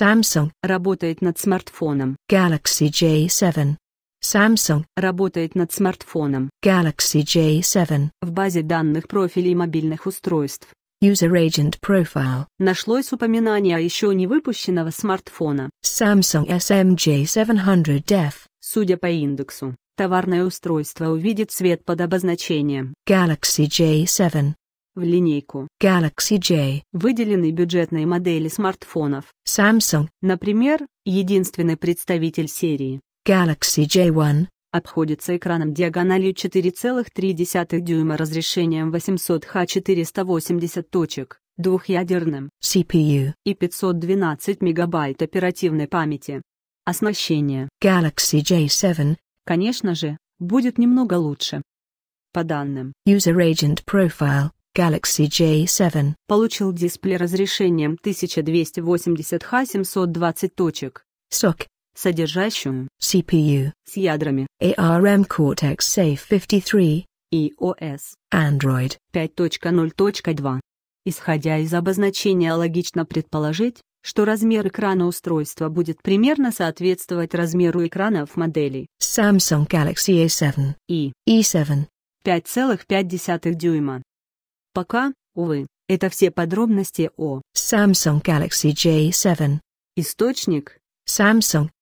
Samsung работает над смартфоном Galaxy J7. Samsung работает над смартфоном Galaxy J7 в базе данных профилей мобильных устройств. User Agent Profile. Нашлось упоминание о еще не выпущенного смартфона Samsung SMJ700F. Судя по индексу, товарное устройство увидит свет под обозначением Galaxy J7 в линейку Galaxy J, выделенной бюджетной модели смартфонов Samsung, например, единственный представитель серии Galaxy J1, обходится экраном диагональю 4,3 дюйма разрешением 800Х 480 точек, двухъядерным CPU и 512 мегабайт оперативной памяти. Оснащение Galaxy J7, конечно же, будет немного лучше. По данным User Agent Profile, Galaxy J7 получил дисплей разрешением 1280H 720 точек. SOC содержащую CPU с ядрами ARM а Cortex-A53 и OS Android 5.0.2. Исходя из обозначения логично предположить, что размер экрана устройства будет примерно соответствовать размеру экранов моделей Samsung Galaxy A7 и E7 5,5 дюйма. Пока, увы, это все подробности о Samsung Galaxy J7. Источник Samsung